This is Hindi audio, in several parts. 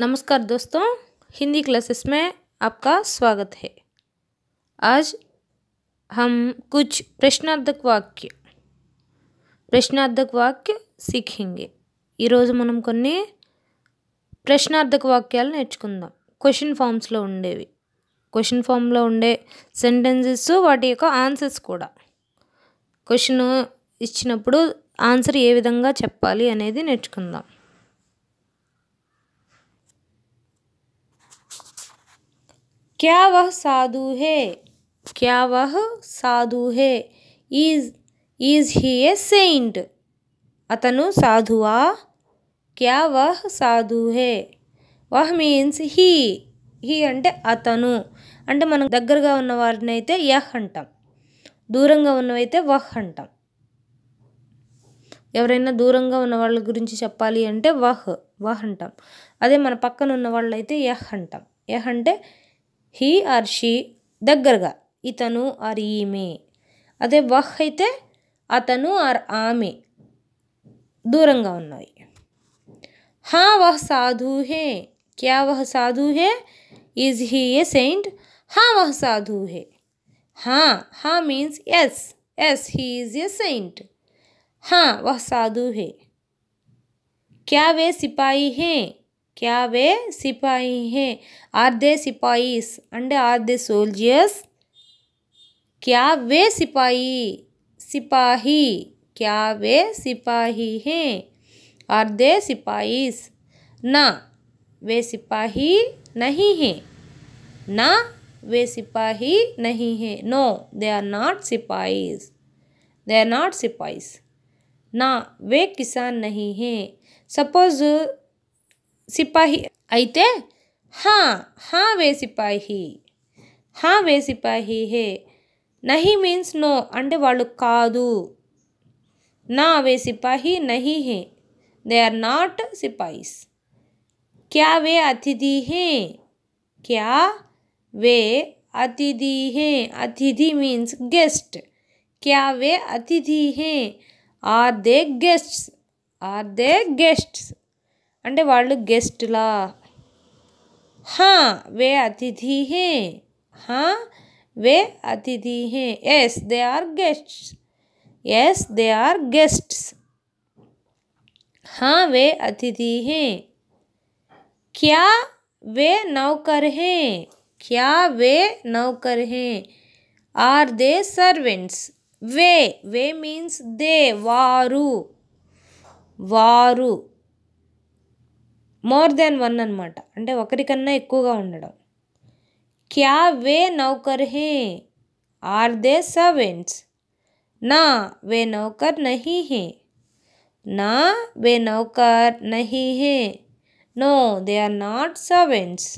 नमस्कार दोस्तों हिंदी क्लासेस में आपका स्वागत है आज हम कुछ ప్రశ్నార్థక వాక్య ప్రశ్నార్థక వాక్య సిక్కింగే ఈరోజు మనం కొన్ని ప్రశ్నార్థక వాక్యాలు నేర్చుకుందాం క్వశ్చన్ ఫామ్స్లో ఉండేవి క్వశ్చన్ ఫామ్లో ఉండే సెంటెన్సెస్ వాటి యొక్క ఆన్సర్స్ కూడా క్వశ్చన్ ఇచ్చినప్పుడు ఆన్సర్ ఏ విధంగా చెప్పాలి అనేది నేర్చుకుందాం క్యా वह సాధు హే క్యా वह సాధు హే is is he a saint అతను సాధువా క్యా వహ్ సాధు హే వహ్ మీన్స్ హీ హీ అంటే అతను అంటే మనం దగ్గరగా ఉన్న వారిని అయితే యహ్ అంటాం దూరంగా ఉన్నవైతే వహ్ అంటాం ఎవరైనా దూరంగా ఉన్న వాళ్ళ గురించి చెప్పాలి అంటే వహ్ వహ్ అంటాం అదే మన పక్కన ఉన్న వాళ్ళైతే యహ్ అంటాం యహ్ అంటే हि आर्षी दगर इतन आर ईमे अदे वहते अतन आर आम दूर उन्नाई हा वह साधु हे क्या वह साधु हे इज ही ए सेंट हा वह साधु हे हाँ हा means yes yes he is a saint हाँ वह साधु हे क्या वे सिपाही हैं क्या वे सिपाही हैं are they सिपाहीस and are they सोल्जियर्स क्या वे सिपाही सिपाही क्या वे सिपाही हैं आर दे सिपाहीस ना वे सिपाही नहीं हैं ना वे सिपाही नहीं हैं नो दे आर नॉट सिपाहीस दे आर नॉट सिपाहीस ना वे किसान नहीं हैं सपोज़ सिपाही अते हाँ हाँ वे सिपाही हाँ वे सिपाही हे नही मीन नो अंे वा ना वे सिपाही नही हे दे आर नाट सिपाही क्या वे अतिथि हे क्या वे अतिथि हे अतिथि मीन गेस्ट क्या वे अतिथि हे are they guest are they guests अंत वाल गेस्टला हाँ वे अतिथि हैं हाँ वे अतिथि हैं yes they are guest yes they are guest हाँ वे अतिथि हैं क्या वे नौकर हैं क्या वे नौकर हैं आर दे सर्वेंट्स वे वे मीन्स दे वारू वारू మోర్ దెన్ వన్ అనమాట అంటే ఒకరికన్నా ఎక్కువగా ఉండడం క్యా వే నౌకర్ హే ఆర్ దే సర్వెంట్స్ నా వే నౌకర్ నహీ హే నా వే నౌకర్ నహీ హే no they are not servants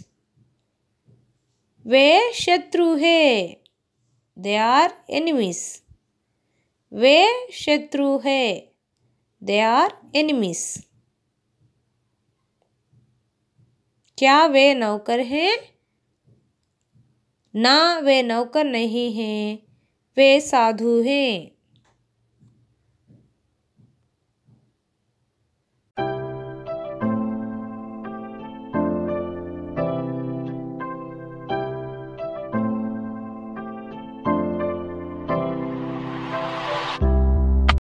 वे शत्रु है दे आर एनिमीज वे शत्रु है दे आर एनिमीज़ क्या वे नौकर हैं ना वे नौकर नहीं हैं वे साधु हैं